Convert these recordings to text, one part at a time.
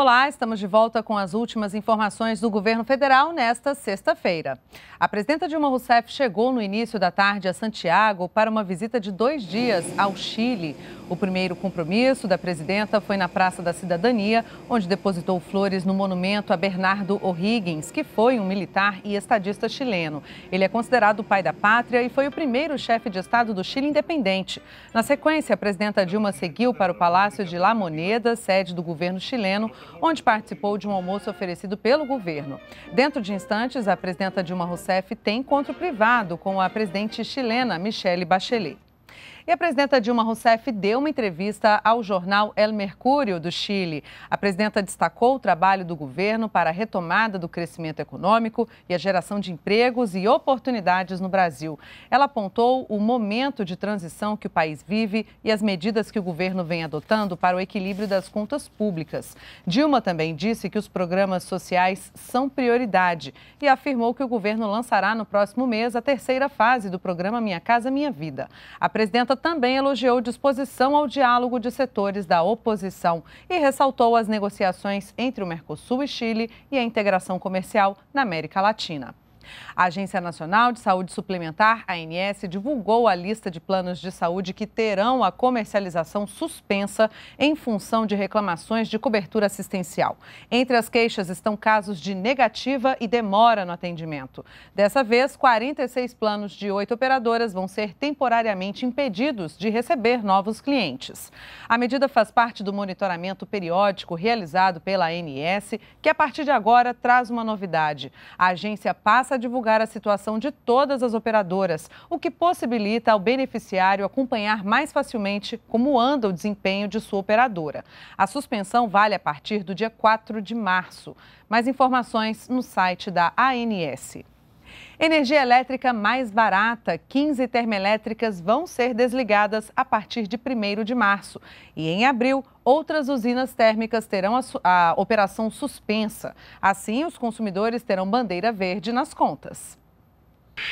Olá, estamos de volta com as últimas informações do governo federal nesta sexta-feira. A presidenta Dilma Rousseff chegou no início da tarde a Santiago para uma visita de dois dias ao Chile. O primeiro compromisso da presidenta foi na Praça da Cidadania, onde depositou flores no monumento a Bernardo O'Higgins, que foi um militar e estadista chileno. Ele é considerado o pai da pátria e foi o primeiro chefe de Estado do Chile independente. Na sequência, a presidenta Dilma seguiu para o Palácio de La Moneda, sede do governo chileno, onde participou de um almoço oferecido pelo governo. Dentro de instantes, a presidenta Dilma Rousseff tem encontro privado com a presidente chilena Michelle Bachelet. E a presidenta Dilma Rousseff deu uma entrevista ao jornal El Mercúrio do Chile. A presidenta destacou o trabalho do governo para a retomada do crescimento econômico e a geração de empregos e oportunidades no Brasil. Ela apontou o momento de transição que o país vive e as medidas que o governo vem adotando para o equilíbrio das contas públicas. Dilma também disse que os programas sociais são prioridade e afirmou que o governo lançará no próximo mês a terceira fase do programa Minha Casa Minha Vida. A presidenta Mota também elogiou disposição ao diálogo de setores da oposição e ressaltou as negociações entre o Mercosul e Chile e a integração comercial na América Latina. A Agência Nacional de Saúde Suplementar, ANS, divulgou a lista de planos de saúde que terão a comercialização suspensa em função de reclamações de cobertura assistencial. Entre as queixas estão casos de negativa e demora no atendimento. Dessa vez, 46 planos de oito operadoras vão ser temporariamente impedidos de receber novos clientes. A medida faz parte do monitoramento periódico realizado pela ANS, que a partir de agora traz uma novidade. A agência passa passa a divulgar a situação de todas as operadoras, o que possibilita ao beneficiário acompanhar mais facilmente como anda o desempenho de sua operadora. A suspensão vale a partir do dia 4 de março. Mais informações no site da ANS. Energia elétrica mais barata: 15 termoelétricas vão ser desligadas a partir de 1 de março. E em abril, outras usinas térmicas terão a, a operação suspensa. Assim, os consumidores terão bandeira verde nas contas.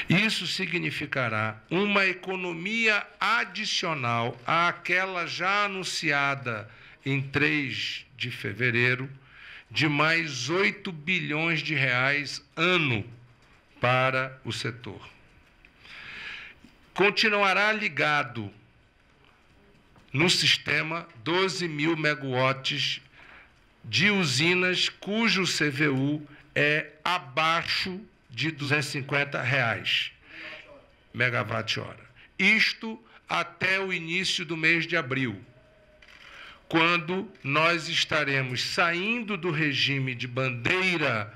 Isso significará uma economia adicional àquela já anunciada em 3 de fevereiro de mais 8 bilhões de reais ano para o setor. Continuará ligado no sistema 12 mil megawatts de usinas cujo CVU é abaixo de 250 reais megawatt-hora. Isto até o início do mês de abril, quando nós estaremos saindo do regime de bandeira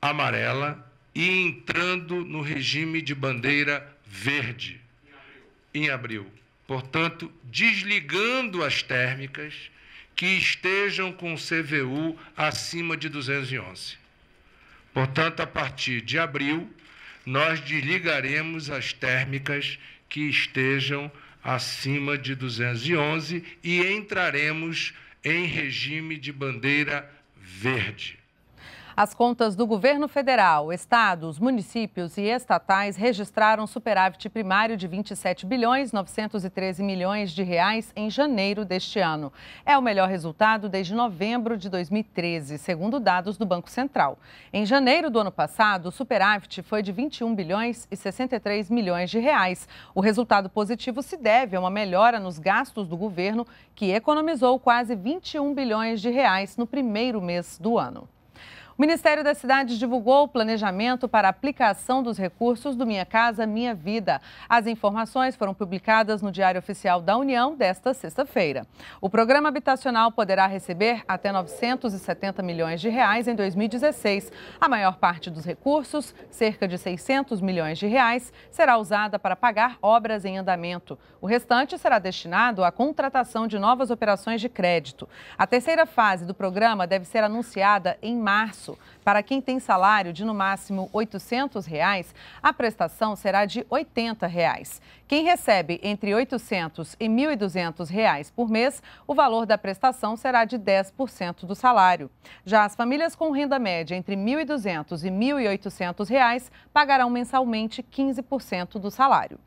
amarela e entrando no regime de bandeira verde em abril. Portanto, desligando as térmicas que estejam com CVU acima de 211. Portanto, a partir de abril, nós desligaremos as térmicas que estejam acima de 211 e entraremos em regime de bandeira verde. As contas do governo federal, estados, municípios e estatais registraram superávit primário de 27 bilhões 913 milhões de reais em janeiro deste ano. É o melhor resultado desde novembro de 2013, segundo dados do Banco Central. Em janeiro do ano passado, o superávit foi de 21 bilhões e 63 milhões de reais. O resultado positivo se deve a uma melhora nos gastos do governo, que economizou quase 21 bilhões de reais no primeiro mês do ano. O Ministério das Cidades divulgou o planejamento para aplicação dos recursos do Minha Casa Minha Vida. As informações foram publicadas no Diário Oficial da União desta sexta-feira. O programa habitacional poderá receber até 970 milhões de reais em 2016. A maior parte dos recursos, cerca de 600 milhões de reais, será usada para pagar obras em andamento. O restante será destinado à contratação de novas operações de crédito. A terceira fase do programa deve ser anunciada em março para quem tem salário de no máximo R$ 800, reais, a prestação será de R$ 80. Reais. Quem recebe entre R$ 800 e R$ 1.200 reais por mês, o valor da prestação será de 10% do salário. Já as famílias com renda média entre R$ 1.200 e R$ 1.800 reais pagarão mensalmente 15% do salário.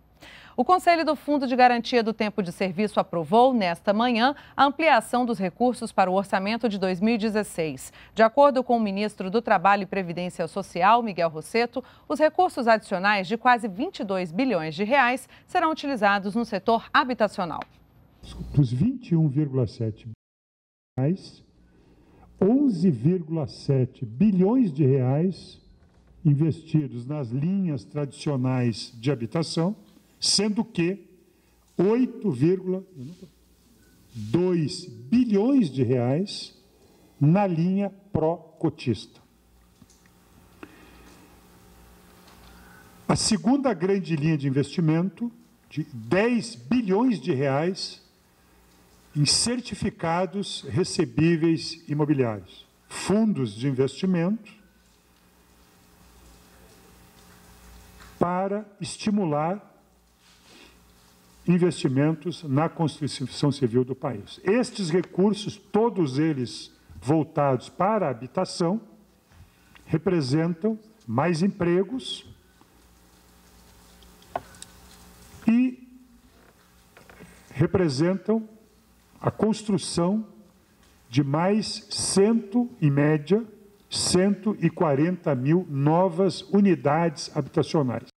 O Conselho do Fundo de Garantia do Tempo de Serviço aprovou, nesta manhã, a ampliação dos recursos para o orçamento de 2016. De acordo com o ministro do Trabalho e Previdência Social, Miguel Rosseto, os recursos adicionais de quase 22 bilhões de reais serão utilizados no setor habitacional. Dos 21,7 bilhões, 11,7 bilhões de reais investidos nas linhas tradicionais de habitação sendo que 8,2 bilhões de reais na linha pró-cotista. A segunda grande linha de investimento, de 10 bilhões de reais em certificados recebíveis imobiliários, fundos de investimento para estimular investimentos na construção civil do país. Estes recursos, todos eles voltados para a habitação, representam mais empregos e representam a construção de mais cento, em média, 140 mil novas unidades habitacionais.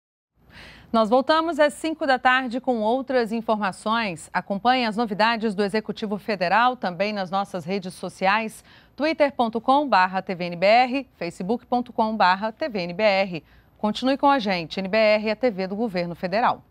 Nós voltamos às 5 da tarde com outras informações. Acompanhe as novidades do Executivo Federal também nas nossas redes sociais, twitter.com.br, tvnbr, facebook.com.br, tvnbr. Continue com a gente, NBR é a TV do Governo Federal.